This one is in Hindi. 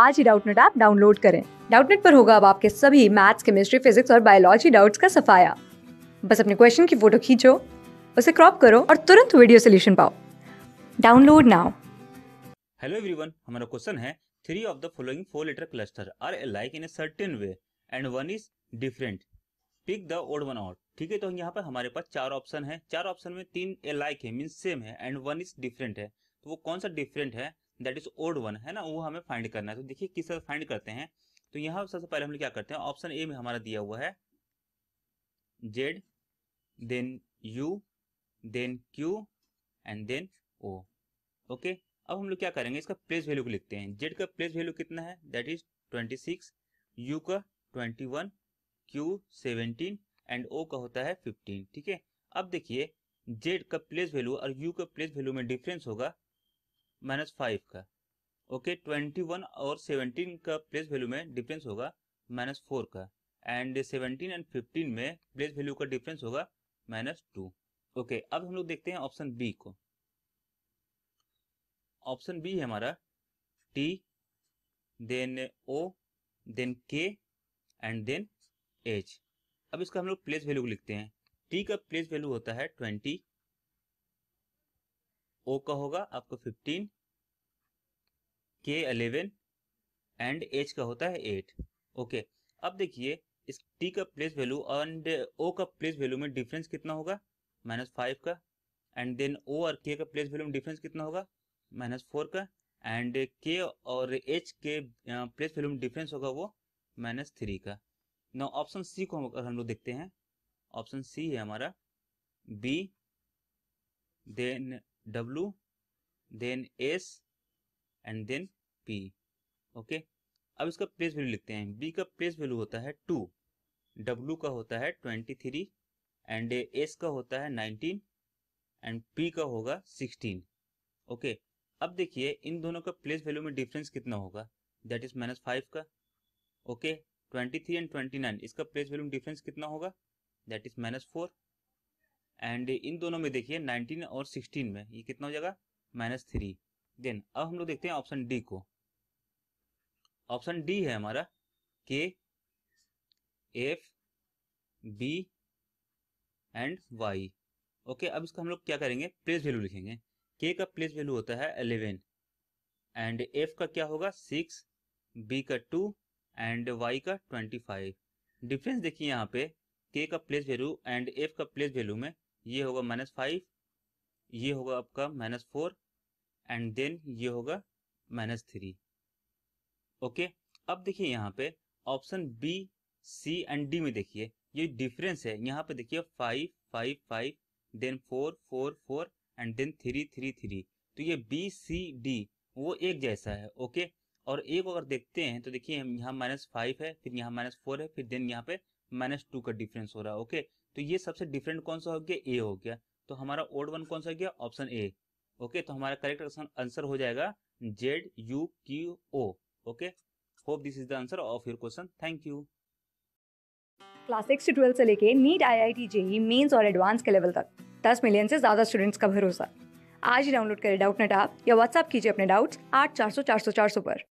आज ही डाउटनेट ऐप डाउनलोड करें डाउटनेट पर होगा अब आपके सभी मैथ्स केमिस्ट्री फिजिक्स और बायोलॉजी डाउट्स का सफाया बस अपने क्वेश्चन की फोटो खींचो उसे क्रॉप करो और तुरंत वीडियो सोल्यूशन पाओ डाउनलोड नाउ हेलो एवरीवन हमारा क्वेश्चन है three of the following four letter clusters are alike in a certain way and one is different pick the odd one out ठीक है तो यहाँ पर हमारे पास चार ऑप्शन है चार ऑप्शन में तीन ए लाइक है मीन सेम है एंड वन इज डिफरेंट है तो वो कौन सा डिफरेंट है दैट इज ओड वन है ना वो हमें फाइंड करना है तो देखिए किस तरह फाइंड करते हैं तो यहाँ सबसे पहले हम लोग क्या करते हैं ऑप्शन ए में हमारा दिया हुआ है Z then U then Q and then O okay अब हम लोग क्या करेंगे इसका प्लेस वैल्यू को लिखते हैं जेड का प्लेस वैल्यू कितना है that is twenty six U का twenty one Q seventeen and O का होता है फिफ्टीन ठीक है अब देखिए जेड का प्लेस वैल्यू और यू का प्लेस वैल्यू में डिफरेंस होगा माइनस फाइव का ओके ट्वेंटी वन और सेवनटीन का प्लेस वैल्यू में डिफरेंस होगा माइनस फोर का एंड सेवनटीन एंड फिफ्टीन में प्लेस वैल्यू का डिफरेंस होगा माइनस टू ओके अब हम लोग देखते हैं ऑप्शन बी को ऑप्शन बी है हमारा T then O then K and then H अब इसका हम लोग प्लेस वैल्यू लिखते हैं टी का प्लेस वैल्यू होता है ट्वेंटी ओ का होगा आपको फिफ्टीन के अलेवन एंड एच का होता है एट ओके अब देखिए इस टी का प्लेस वैल्यू एंड ओ का प्लेस वैल्यू में डिफरेंस कितना होगा माइनस फाइव का एंड देन ओ और के का प्लेस वैल्यू में डिफरेंस कितना होगा माइनस फोर का एंड के और एच के प्लेस वैल्यू में डिफरेंस होगा वो माइनस थ्री का ना ऑप्शन सी को हम हम लोग देखते हैं ऑप्शन सी है हमारा B then W, then S and then P. Okay अब इसका प्लेस वैल्यू लिखते हैं B का प्लेस वैल्यू होता है टू W का होता है ट्वेंटी थ्री एंड S का होता है नाइनटीन एंड P का होगा सिक्सटीन ओके okay. अब देखिए इन दोनों का प्लेस वैल्यू में डिफरेंस कितना होगा दैट इज माइनस फाइव का okay twenty three and twenty nine इसका प्लेस वैल्यू में डिफरेंस कितना होगा that is minus four and इन दोनों में देखिए 19 और 16 में ये कितना हो जाएगा माइनस थ्री देन अब हम लोग देखते हैं ऑप्शन डी को ऑप्शन डी है हमारा K F B and Y okay अब इसका हम लोग क्या करेंगे प्लेस वैल्यू लिखेंगे के का प्लेस वैल्यू होता है एलेवन एंड एफ का क्या होगा सिक्स बी का टू एंड वाई का ट्वेंटी फाइव डिफरेंस देखिए यहाँ पे के का प्लेस वैल्यू एंड एफ का प्लेस वैल्यू में ये होगा माइनस फाइव ये होगा आपका माइनस फोर एंड देन ये होगा माइनस थ्री ओके अब देखिए यहाँ पे option B C and D में देखिए ये डिफरेंस है यहाँ पे देखिए five five five then four four four and then three three three तो ये बी सी डी वो एक जैसा है ओके और एक अगर देखते हैं तो देखिए यहाँ माइनस फाइव है फिर यहाँ माइनस फोर है फिर देन यहाँ पे माइनस टू का डिफरेंस हो रहा है ओके तो ये सबसे डिफरेंट कौन सा हो गया ए हो गया तो हमारा ओड वन कौन सा हो गया ऑप्शन ए ओके तो हमारा करेक्ट आंसर हो जाएगा Z U Q O okay hope this is the answer of your question thank you class six से ट्वेल्थ से लेके NEET I I T JEE mains और एडवांस के लेवल तक दस मिलियन से ज़्यादा स्टूडेंट्स का भरोसा आज ही डाउनलोड करें डाउट नेट आप या व्हाट्सअप कीजिए अपने डाउट्स आठ चार सौ चार सौ चार सौ पर